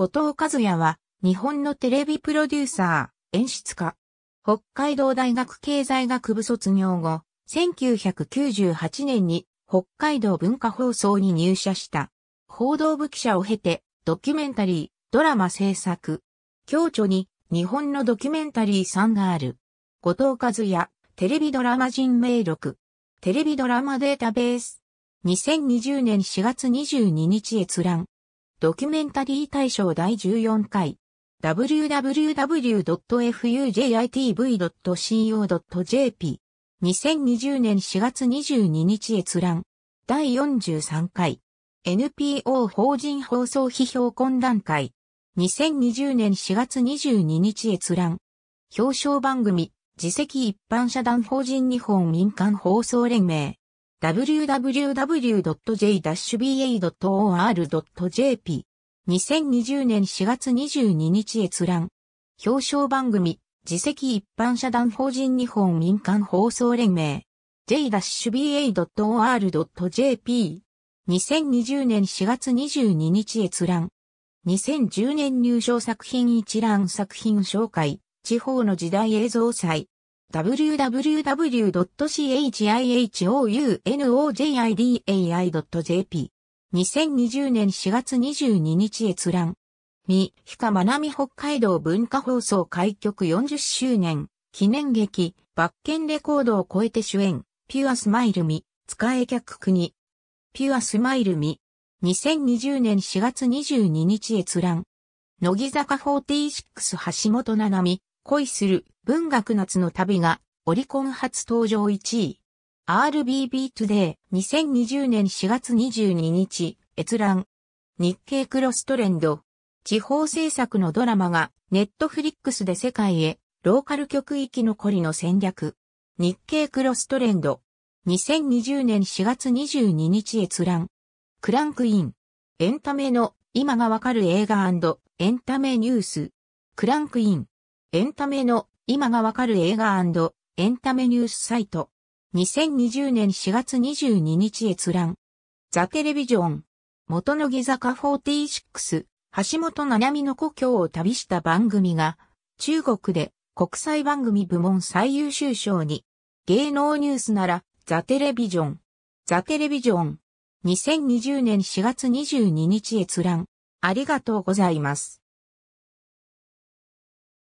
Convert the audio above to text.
後藤和也は、日本のテレビプロデューサー、演出家。北海道大学経済学部卒業後、1998年に北海道文化放送に入社した。報道部記者を経て、ドキュメンタリー、ドラマ制作。共著に、日本のドキュメンタリー3がある。後藤和也、テレビドラマ人名録。テレビドラマデータベース。2020年4月22日閲覧。ドキュメンタリー大賞第14回 www.fujitv.co.jp 2020年4月22日閲覧第43回 NPO 法人放送批評懇談会2020年4月22日閲覧表彰番組自席一般社団法人日本民間放送連盟 www.j-ba.or.jp。2020年4月22日閲覧。表彰番組、自席一般社団法人日本民間放送連盟。j-ba.or.jp。2020年4月22日閲覧。2010年入賞作品一覧作品紹介。地方の時代映像祭。w w w c h i h o u n o j i d a i j p 2020年4月22日閲覧。三、日かみ北海道文化放送開局40周年、記念劇、バッケンレコードを超えて主演、ピュアスマイルミ、使え客国。ピュアスマイルミ。2020年4月22日閲覧。乃木坂46橋本七海、恋する文学夏の旅がオリコン初登場1位。RBB Today 2020年4月22日閲覧。日経クロストレンド。地方制作のドラマがネットフリックスで世界へローカル局域残りの戦略。日経クロストレンド。2020年4月22日閲覧。クランクイン。エンタメの今がわかる映画エンタメニュース。クランクイン。エンタメの今がわかる映画エンタメニュースサイト。2020年4月22日閲覧。ザ・テレビジョン。元乃木坂46、橋本七海の故郷を旅した番組が、中国で国際番組部門最優秀賞に、芸能ニュースなら、ザ・テレビジョン。ザ・テレビジョン。2020年4月22日閲覧。ありがとうございます。